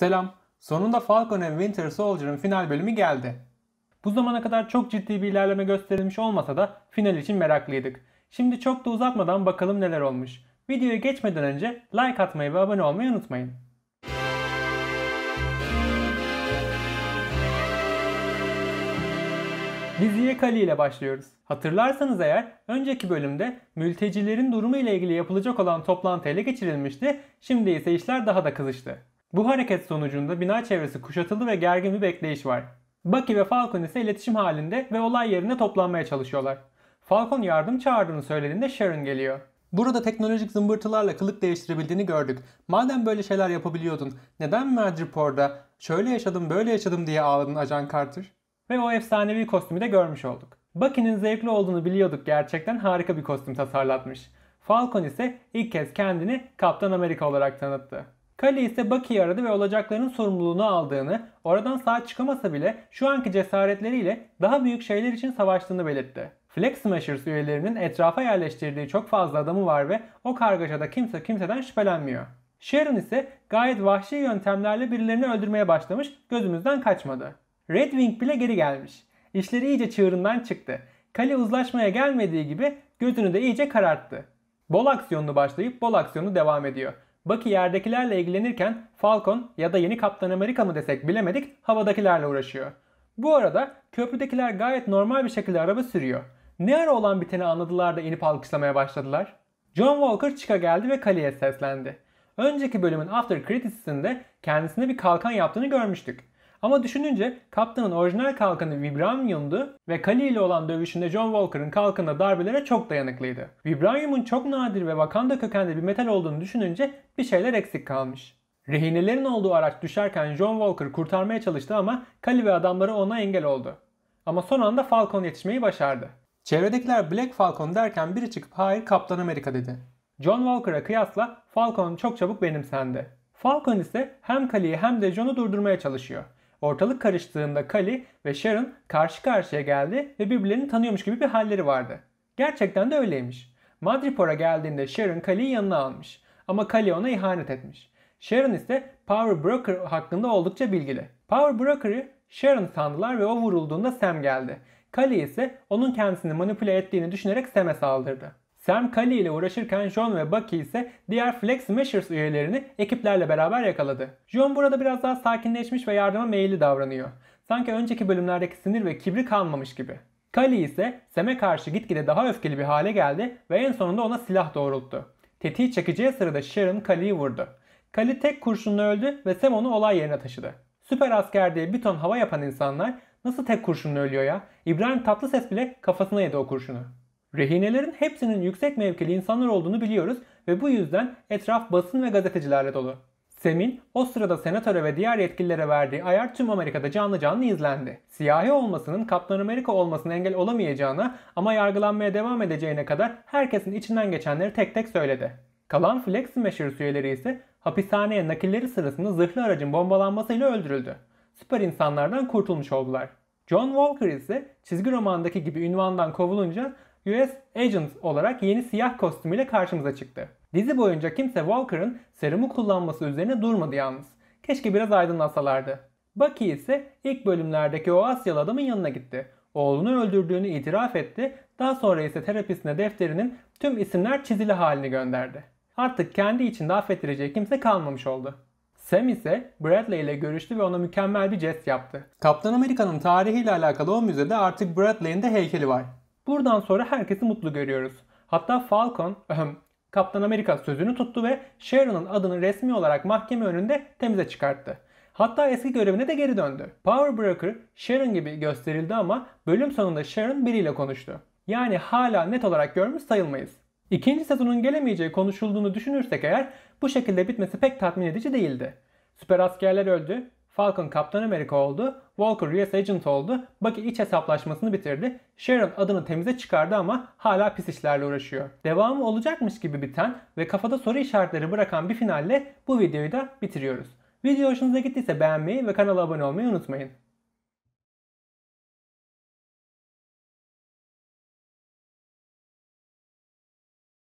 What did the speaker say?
Selam, sonunda Falcon and Winter Soldier'ın final bölümü geldi. Bu zamana kadar çok ciddi bir ilerleme gösterilmiş olmasa da final için meraklıydık. Şimdi çok da uzatmadan bakalım neler olmuş. Videoya geçmeden önce like atmayı ve abone olmayı unutmayın. Diziye Kali ile başlıyoruz. Hatırlarsanız eğer önceki bölümde mültecilerin durumu ile ilgili yapılacak olan toplantı ile geçirilmişti. Şimdi ise işler daha da kızıştı. Bu hareket sonucunda bina çevresi kuşatıldı ve gergin bir bekleyiş var. Bucky ve Falcon ise iletişim halinde ve olay yerine toplanmaya çalışıyorlar. Falcon yardım çağırdığını söylediğinde Sharon geliyor. Burada teknolojik zımbırtılarla kılık değiştirebildiğini gördük. Madem böyle şeyler yapabiliyordun, neden Madripoor'da şöyle yaşadım böyle yaşadım diye ağladın Ajan Carter? Ve o efsanevi kostümü de görmüş olduk. Bucky'nin zevkli olduğunu biliyorduk gerçekten harika bir kostüm tasarlatmış. Falcon ise ilk kez kendini Kaptan Amerika olarak tanıttı. Kale ise Bucky'yi aradı ve olacakların sorumluluğunu aldığını, oradan sağ çıkamasa bile şu anki cesaretleriyle daha büyük şeyler için savaştığını belirtti. Flex Smashers üyelerinin etrafa yerleştirdiği çok fazla adamı var ve o kargaşada kimse kimseden şüphelenmiyor. Sharon ise gayet vahşi yöntemlerle birilerini öldürmeye başlamış, gözümüzden kaçmadı. Red Wing bile geri gelmiş. İşleri iyice çığırından çıktı. Kale uzlaşmaya gelmediği gibi gözünü de iyice kararttı. Bol aksiyonlu başlayıp bol aksiyonlu devam ediyor. Bucky yerdekilerle ilgilenirken Falcon ya da yeni Kaptan Amerika mı desek bilemedik havadakilerle uğraşıyor. Bu arada köprüdekiler gayet normal bir şekilde araba sürüyor. Ne ara olan biteni anladılar da inip alkışlamaya başladılar. John Walker çıka geldi ve Kali'ye seslendi. Önceki bölümün After Criticis'inde kendisine bir kalkan yaptığını görmüştük. Ama düşününce kaptanın orijinal kalkanı Vibranium'du ve Kali ile olan dövüşünde John Walker'ın kalkanı darbelere çok dayanıklıydı. Vibranium'un çok nadir ve Wakanda kökenli bir metal olduğunu düşününce bir şeyler eksik kalmış. Rehinelerin olduğu araç düşerken John Walker kurtarmaya çalıştı ama Kali ve adamları ona engel oldu. Ama son anda Falcon yetişmeyi başardı. Çevredekiler Black Falcon derken biri çıkıp hayır Kaptan Amerika dedi. John Walker'a kıyasla Falcon çok çabuk benimsendi. Falcon ise hem Kali'yi hem de John'u durdurmaya çalışıyor. Ortalık karıştığında Kali ve Sharon karşı karşıya geldi ve birbirlerini tanıyormuş gibi bir halleri vardı. Gerçekten de öyleymiş. Madripoor'a geldiğinde Sharon Kali'yi yanına almış. Ama Kali ona ihanet etmiş. Sharon ise Power Broker hakkında oldukça bilgili. Power Broker'ı Sharon sandılar ve o vurulduğunda Sam geldi. Kali ise onun kendisini manipüle ettiğini düşünerek Sam'e saldırdı. Sam Kali ile uğraşırken John ve Bucky ise diğer Flex Measures üyelerini ekiplerle beraber yakaladı. John burada biraz daha sakinleşmiş ve yardıma meyilli davranıyor. Sanki önceki bölümlerdeki sinir ve kibri kalmamış gibi. Kali ise Sam'e karşı gitgide daha öfkeli bir hale geldi ve en sonunda ona silah doğrulttu. Tetiği çekeceği sırada Sharon Kali'yi vurdu. Kali tek kurşunla öldü ve Sam onu olay yerine taşıdı. Süper asker diye bir ton hava yapan insanlar nasıl tek kurşunla ölüyor ya? İbrahim Tatlıses bile kafasına yedi o kurşunu. Rehinelerin hepsinin yüksek mevkili insanlar olduğunu biliyoruz ve bu yüzden etraf basın ve gazetecilerle dolu. Sem'in o sırada senatöre ve diğer yetkililere verdiği ayar tüm Amerika'da canlı canlı izlendi. Siyahi olmasının Kaptan Amerika olmasına engel olamayacağına ama yargılanmaya devam edeceğine kadar herkesin içinden geçenleri tek tek söyledi. Kalan Flex Smashers üyeleri ise hapishaneye nakilleri sırasında zırhlı aracın bombalanmasıyla öldürüldü. Süper insanlardan kurtulmuş oldular. John Walker ise çizgi romandaki gibi ünvandan kovulunca US Agent olarak yeni siyah kostümüyle karşımıza çıktı. Dizi boyunca kimse Walker'ın serumu kullanması üzerine durmadı yalnız. Keşke biraz aydınlatsalardı. Bucky ise ilk bölümlerdeki o Asyalı adamın yanına gitti. Oğlunu öldürdüğünü itiraf etti. Daha sonra ise terapisine defterinin tüm isimler çizili halini gönderdi. Artık kendi içinde affettirecek kimse kalmamış oldu. Sam ise Bradley ile görüştü ve ona mükemmel bir jest yaptı. Kaptan Amerika'nın tarihiyle alakalı o müzede artık Bradley'in de heykeli var. Buradan sonra herkesi mutlu görüyoruz. Hatta Falcon, Kaptan Amerika sözünü tuttu ve Sharon'ın adını resmi olarak mahkeme önünde temize çıkarttı. Hatta eski görevine de geri döndü. Power Broker Sharon gibi gösterildi ama bölüm sonunda Sharon biriyle konuştu. Yani hala net olarak görmüş sayılmayız. İkinci sezonun gelemeyeceği konuşulduğunu düşünürsek eğer bu şekilde bitmesi pek tatmin edici değildi. Süper askerler öldü, Falcon Kaptan Amerika oldu. Walker US Agent oldu. Bucky iç hesaplaşmasını bitirdi. Sharon adını temize çıkardı ama hala pis işlerle uğraşıyor. Devamı olacakmış gibi biten ve kafada soru işaretleri bırakan bir finalle bu videoyu da bitiriyoruz. Video hoşunuza gittiyse beğenmeyi ve kanala abone olmayı unutmayın.